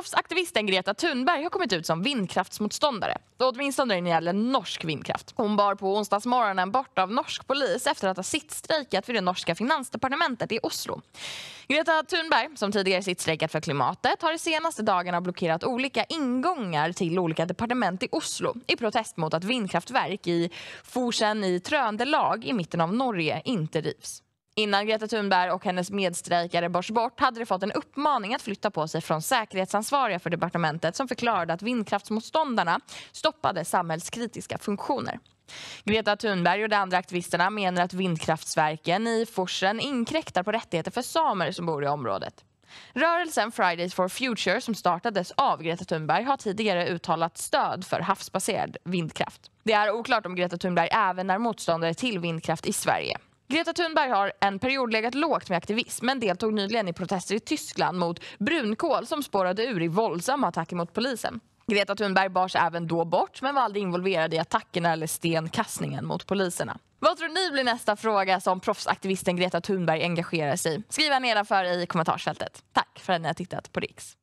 Proffsaktivisten Greta Thunberg har kommit ut som vindkraftsmotståndare. Åtminstone när det gäller norsk vindkraft. Hon bar på onsdagsmorgonen bort av norsk polis efter att ha sittstrejkat vid det norska finansdepartementet i Oslo. Greta Thunberg, som tidigare sittstrejkat för klimatet, har de senaste dagarna blockerat olika ingångar till olika departement i Oslo i protest mot att vindkraftverk i Forsen i Trøndelag i mitten av Norge inte rivs. Innan Greta Thunberg och hennes medstrejkare bars bort hade de fått en uppmaning att flytta på sig från säkerhetsansvariga för departementet som förklarade att vindkraftsmotståndarna stoppade samhällskritiska funktioner. Greta Thunberg och de andra aktivisterna menar att vindkraftsverken i Forsen inkräktar på rättigheter för samer som bor i området. Rörelsen Fridays for Future som startades av Greta Thunberg har tidigare uttalat stöd för havsbaserad vindkraft. Det är oklart om Greta Thunberg även är motståndare till vindkraft i Sverige. Greta Thunberg har en period legat lågt med aktivism men deltog nyligen i protester i Tyskland mot brunkol som spårade ur i våldsamma attacker mot polisen. Greta Thunberg bars även då bort men var aldrig involverad i attackerna eller stenkastningen mot poliserna. Vad tror ni blir nästa fråga som proffsaktivisten Greta Thunberg engagerar sig i? Skriv nedanför i kommentarsfältet. Tack för att ni har tittat på Riks.